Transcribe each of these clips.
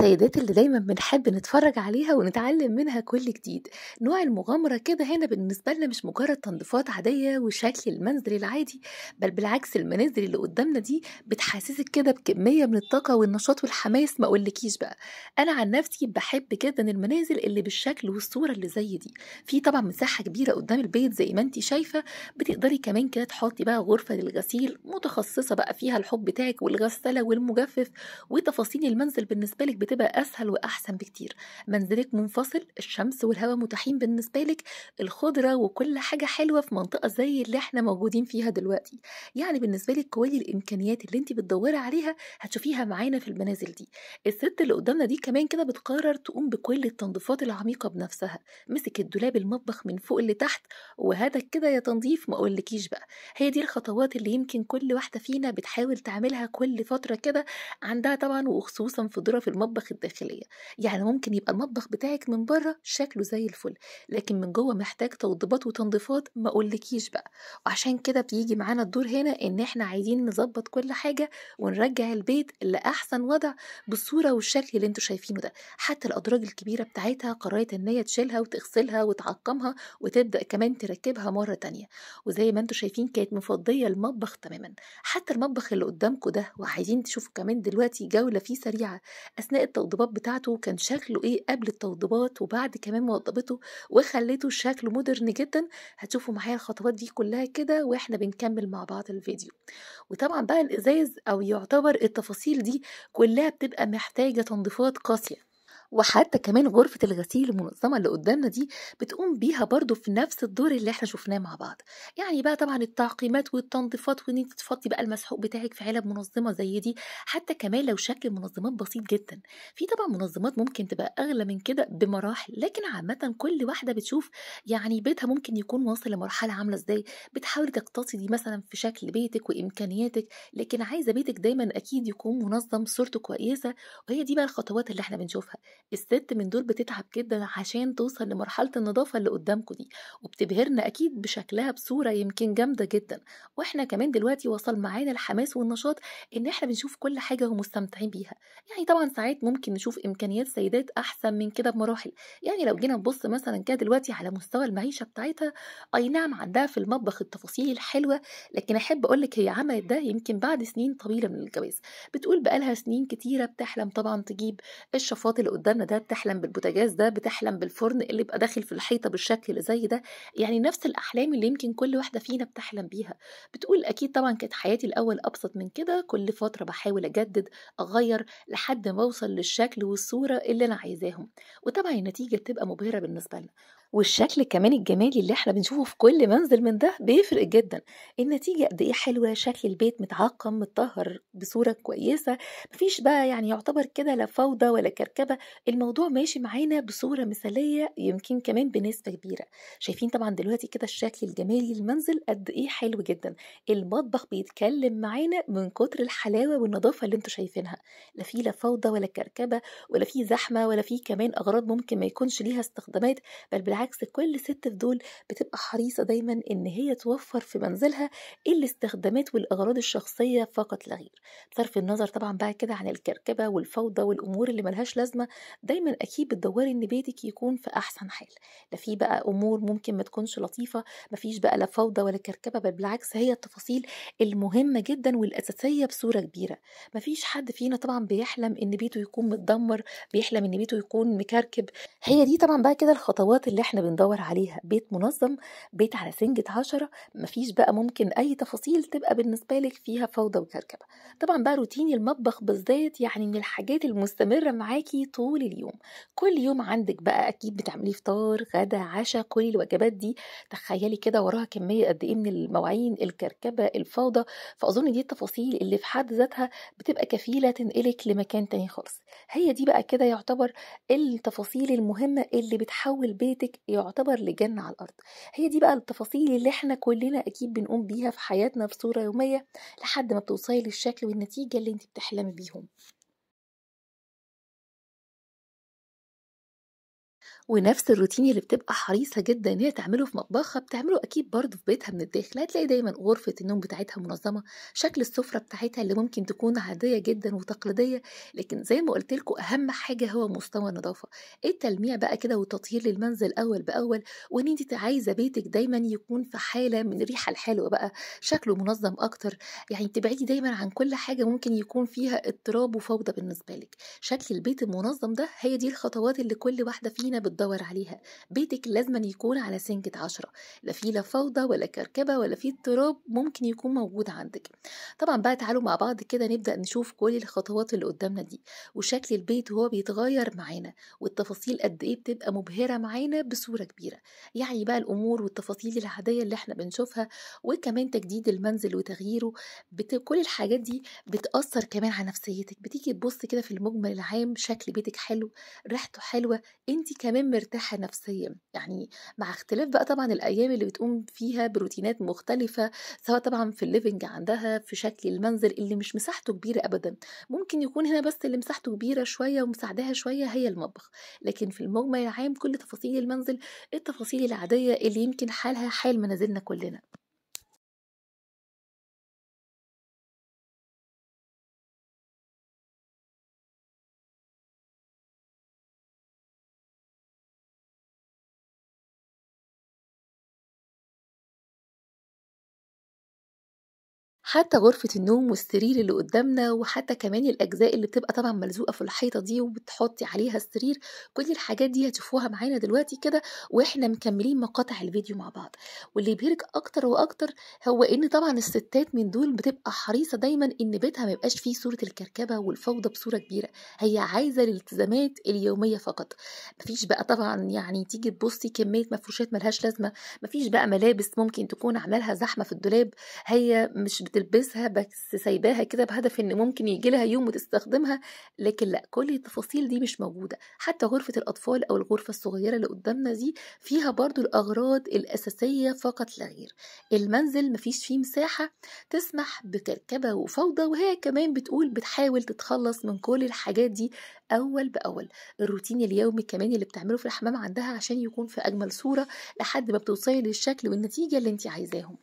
السيدات اللي دايما بنحب نتفرج عليها ونتعلم منها كل جديد نوع المغامرة كده هنا بالنسبة لنا مش مجرد تنظيفات عادية وشكل المنزل العادي بل بالعكس المنازل اللي قدامنا دي بتحسسك كده بكمية من الطاقة والنشاط والحماس ما أقولكيش بقى أنا عن نفسي بحب جدا المنازل اللي بالشكل والصورة اللي زي دي في طبعا مساحة كبيرة قدام البيت زي ما انت شايفة بتقدري كمان كده تحطي بقى غرفة للغسيل متخصصة بقى فيها الحب بتاعك والغسالة والمجفف وتفاصيل المنزل بالنسبة لك بتبقى أسهل وأحسن بكتير منزلك منفصل الشمس والهواء متاحين بالنسبة لك الخضرة وكل حاجة حلوة في منطقة زي اللي احنا موجودين فيها دلوقتي يعني بالنسبة لك كل الإمكانيات اللي انت بتدوري عليها هتشوفيها معانا في المنازل دي الست اللي قدامنا دي كمان كده بتقرر تقوم بكل التنظيفات العميقة بنفسها مسك الدولاب المطبخ من فوق لتحت وهذا كده يا تنظيف ما اقولكيش بقى هي دي الخطوات اللي يمكن كل واحدة فينا بتحاول تعملها كل فترة كده عندها طبعا وخصوصا في ظروف المطبخ المطبخ الداخلية يعني ممكن يبقى المطبخ بتاعك من بره شكله زي الفل لكن من جوه محتاج توضيبات وتنظيفات ما اقولكيش بقى وعشان كده بيجي معانا الدور هنا ان احنا عايزين نظبط كل حاجة ونرجع البيت لأحسن وضع بالصورة والشكل اللي انتوا شايفينه ده حتى الأدراج الكبيرة بتاعتها قررت ان هي تشيلها وتغسلها وتعقمها وتبدأ كمان تركبها مرة تانية وزي ما انتوا شايفين كانت مفضية المطبخ تماما حتى المطبخ اللي قدامكم ده وعايزين تشوفوا كمان دلوقتي جولة فيه سريعة أثناء التوضيبات بتاعته كان شكله ايه قبل التوضيبات وبعد كمان موضبته وخليته شكله مودرن جدا هتشوفوا معايا الخطوات دي كلها كده واحنا بنكمل مع بعض الفيديو وطبعا بقى الازاز او يعتبر التفاصيل دي كلها بتبقى محتاجه تنظيفات قاسيه وحتى كمان غرفة الغسيل المنظمة اللي قدامنا دي بتقوم بيها برضو في نفس الدور اللي احنا شفناه مع بعض يعني بقى طبعا التعقيمات والتنظيفات وان انت تفضي بقى المسحوق بتاعك في علب منظمة زي دي حتى كمان لو شكل منظمات بسيط جدا في طبعا منظمات ممكن تبقى اغلى من كده بمراحل لكن عامة كل واحدة بتشوف يعني بيتها ممكن يكون واصل لمرحلة عاملة ازاي بتحاولي تقتصدي مثلا في شكل بيتك وامكانياتك لكن عايزة بيتك دايما اكيد يكون منظم صورته كويسة وهي دي بقى الخطوات اللي احنا بنشوفها الست من دول بتتعب جدا عشان توصل لمرحلة النظافة اللي قدامكم دي وبتبهرنا أكيد بشكلها بصورة يمكن جامدة جدا وإحنا كمان دلوقتي وصل معانا الحماس والنشاط إن إحنا بنشوف كل حاجة ومستمتعين بيها يعني طبعا ساعات ممكن نشوف إمكانيات سيدات أحسن من كده بمراحل يعني لو جينا نبص مثلا كده دلوقتي على مستوى المعيشة بتاعتها أي نعم عندها في المطبخ التفاصيل الحلوة لكن أحب أقولك هي عملت ده يمكن بعد سنين طويلة من الجواز بتقول بقالها سنين كتيرة بتحلم طبعا تجيب الشفاط اللي قدام بالبسبانه ده بتحلم بالبوتاجاز ده بتحلم بالفرن اللي يبقى داخل في الحيطه بالشكل اللي زي ده يعني نفس الاحلام اللي يمكن كل واحده فينا بتحلم بيها بتقول اكيد طبعا كانت حياتي الاول ابسط من كده كل فتره بحاول اجدد اغير لحد ما اوصل للشكل والصوره اللي انا عايزاهم وطبعا النتيجه بتبقى مبهره بالنسبه لنا والشكل كمان الجمالي اللي احنا بنشوفه في كل منزل من ده بيفرق جدا النتيجة قد ايه حلوة شكل البيت متعقم متطهر بصورة كويسة مفيش بقى يعني يعتبر كده لا فوضى ولا كركبة الموضوع ماشي معانا بصورة مثالية يمكن كمان بنسبة كبيرة شايفين طبعا دلوقتي كده الشكل الجمالي للمنزل قد ايه حلو جدا المطبخ بيتكلم معانا من كتر الحلاوة والنظافة اللي انتوا شايفينها لا في لا فوضى ولا كركبة ولا في زحمة ولا في كمان أغراض ممكن ما يكونش ليها استخدامات بل بالعكس بالعكس كل ست في دول بتبقى حريصة دايما إن هي توفر في منزلها الاستخدامات والأغراض الشخصية فقط لا غير بصرف النظر طبعا بقى كده عن الكركبة والفوضى والأمور اللي ملهاش لازمة دايما أكيد بتدوري إن بيتك يكون في أحسن حال لا في بقى أمور ممكن ما تكونش لطيفة مفيش بقى لا فوضى ولا كركبة بل بالعكس هي التفاصيل المهمة جدا والأساسية بصورة كبيرة مفيش حد فينا طبعا بيحلم إن بيته يكون متدمر بيحلم إن بيته يكون مكركب هي دي طبعا بقى كده الخطوات اللي احنا بندور عليها بيت منظم بيت على سنجة عشرة مفيش بقى ممكن أي تفاصيل تبقى بالنسبة لك فيها فوضى وكركبة طبعا بقى روتين المطبخ بالذات يعني من الحاجات المستمرة معاكي طول اليوم كل يوم عندك بقى أكيد بتعملي فطار غدا عشاء كل الوجبات دي تخيلي كده وراها كمية قد إيه من المواعين الكركبة الفوضى فأظن دي التفاصيل اللي في حد ذاتها بتبقى كفيلة تنقلك لمكان تاني خالص هي دي بقى كده يعتبر التفاصيل المهمة اللي بتحول بيتك ذلك يعتبر لجنة على الأرض هي دي بقى التفاصيل اللي احنا كلنا أكيد بنقوم بيها في حياتنا بصورة يومية لحد ما بتوصلي للشكل والنتيجة اللي انت بتحلمي بيهم ونفس الروتين اللي بتبقى حريصه جدا ان هي تعمله في مطبخها بتعمله اكيد برضه في بيتها من الداخل هتلاقي دايما غرفه النوم بتاعتها منظمه شكل السفره بتاعتها اللي ممكن تكون عاديه جدا وتقليديه لكن زي ما قلت لكم اهم حاجه هو مستوى النظافه التلميع بقى كده والتطهير للمنزل اول باول وان انت عايزه بيتك دايما يكون في حاله من الريحه الحلوه بقى شكله منظم اكتر يعني تبعدي دايما عن كل حاجه ممكن يكون فيها اضطراب وفوضى بالنسبه لك شكل البيت المنظم ده هي دي الخطوات اللي كل واحده فينا بتدور عليها بيتك لازما يكون على سنكة عشرة لا في لا فوضى ولا كركبة ولا في اضطراب ممكن يكون موجود عندك طبعا بقى تعالوا مع بعض كده نبدأ نشوف كل الخطوات اللي قدامنا دي وشكل البيت وهو بيتغير معانا والتفاصيل قد ايه بتبقى مبهرة معانا بصورة كبيرة يعني بقى الأمور والتفاصيل العادية اللي احنا بنشوفها وكمان تجديد المنزل وتغييره بت... كل الحاجات دي بتأثر كمان على نفسيتك بتيجي تبص كده في المجمل العام شكل بيتك حلو ريحته حلوة انت كمان كمان مرتاحة نفسيا يعني مع اختلاف بقى طبعا الأيام اللي بتقوم فيها بروتينات مختلفة سواء طبعا في الليفنج عندها في شكل المنزل اللي مش مساحته كبيرة أبدا ممكن يكون هنا بس اللي مساحته كبيرة شوية ومساعداها شوية هي المطبخ لكن في المجمل العام كل تفاصيل المنزل التفاصيل العادية اللي يمكن حالها حال منازلنا كلنا حتى غرفة النوم والسرير اللي قدامنا وحتى كمان الأجزاء اللي بتبقى طبعا ملزوقة في الحيطة دي وبتحطي عليها السرير كل الحاجات دي هتشوفوها معانا دلوقتي كده واحنا مكملين مقاطع الفيديو مع بعض واللي يبهرك أكتر وأكتر هو إن طبعا الستات من دول بتبقى حريصة دايما إن بيتها ما يبقاش فيه صورة الكركبة والفوضى بصورة كبيرة هي عايزة الالتزامات اليومية فقط مفيش بقى طبعا يعني تيجي تبصي كمية مفروشات ملهاش لازمة مفيش بقى ملابس ممكن تكون عاملة زحمة في الدولاب هي مش بتل تلبسها بس سايباها كده بهدف ان ممكن يجي لها يوم وتستخدمها لكن لا كل التفاصيل دي مش موجوده حتى غرفه الاطفال او الغرفه الصغيره اللي قدامنا دي فيها برضو الاغراض الاساسيه فقط لا غير المنزل مفيش فيه مساحه تسمح بكركبه وفوضى وهي كمان بتقول بتحاول تتخلص من كل الحاجات دي اول باول الروتين اليومي كمان اللي بتعمله في الحمام عندها عشان يكون في اجمل صوره لحد ما بتوصلي للشكل والنتيجه اللي انت عايزاهم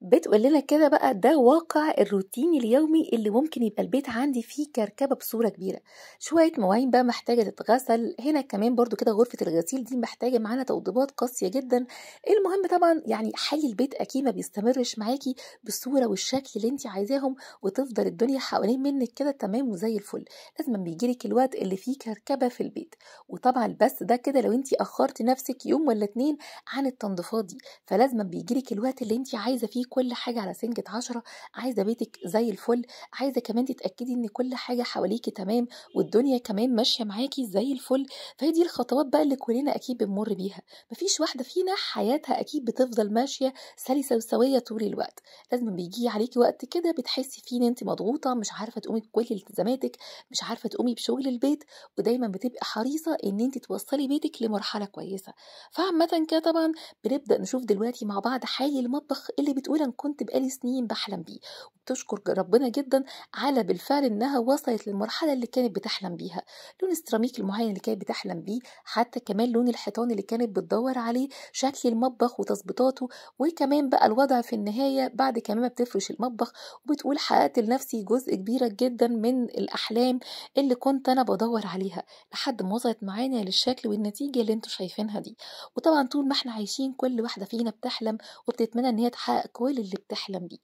بتقول لنا كده بقى ده واقع الروتين اليومي اللي ممكن يبقى البيت عندي فيه كركبه بصوره كبيره شويه مواعين بقى محتاجه تتغسل هنا كمان برضو كده غرفه الغسيل دي محتاجه معانا توضيبات قاسيه جدا المهم طبعا يعني حي البيت اكيد ما بيستمرش معاكي بالصوره والشكل اللي انت عايزاهم وتفضل الدنيا حوالين منك كده تمام وزي الفل لازم بيجيلك الوقت اللي فيه كركبه في البيت وطبعا بس ده كده لو انت اخرتي نفسك يوم ولا اتنين عن التنظيفات دي فلازم بيجيلك الوقت اللي انت عايزه فيه كل حاجه على سنجه عشرة عايزه بيتك زي الفل عايزه كمان تتاكدي ان كل حاجه حواليكي تمام والدنيا كمان ماشيه معاكي زي الفل فهي دي الخطوات بقى اللي كلنا اكيد بنمر بيها مفيش واحده فينا حياتها اكيد بتفضل ماشيه سلسه وسويه طول الوقت لازم بيجي عليكي وقت كده بتحسي فيه ان انت مضغوطه مش عارفه تقومي بكل التزاماتك مش عارفه تقومي بشغل البيت ودايما بتبقي حريصه ان انت توصلي بيتك لمرحله كويسه فعامه كده طبعا بنبدا نشوف دلوقتي مع بعض حالي المطبخ اللي بتقول اولا كنت بقالي سنين بحلم بيه وبتشكر ربنا جدا على بالفعل انها وصلت للمرحله اللي كانت بتحلم بيها لون السيراميك المعين اللي كانت بتحلم بيه حتى كمان لون الحيطان اللي كانت بتدور عليه شكل المطبخ وتظبيطاته وكمان بقى الوضع في النهايه بعد كمان ما بتفرش المطبخ وبتقول حققت لنفسي جزء كبيره جدا من الاحلام اللي كنت انا بدور عليها لحد ما وصلت معانا للشكل والنتيجه اللي انتوا شايفينها دي وطبعا طول ما احنا عايشين كل واحده فينا بتحلم وبتتمنى ان هي تحقق الأحوال اللي بتحلم بيه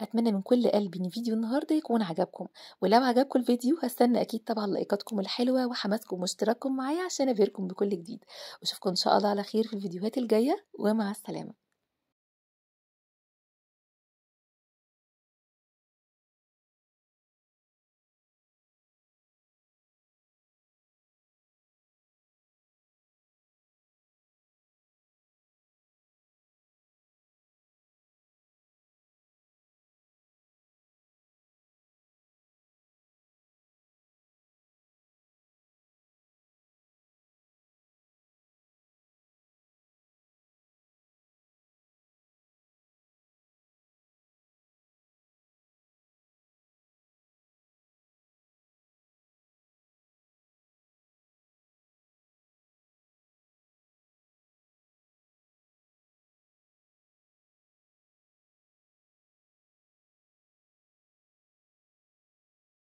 اتمنى من كل قلبي ان فيديو النهارده يكون عجبكم ولو عجبكم الفيديو هستنى اكيد طبعا لايكاتكم الحلوه وحماسكم واشتراككم معايا عشان ابهركم بكل جديد أشوفكم ان شاء الله على خير في الفيديوهات الجايه ومع السلامه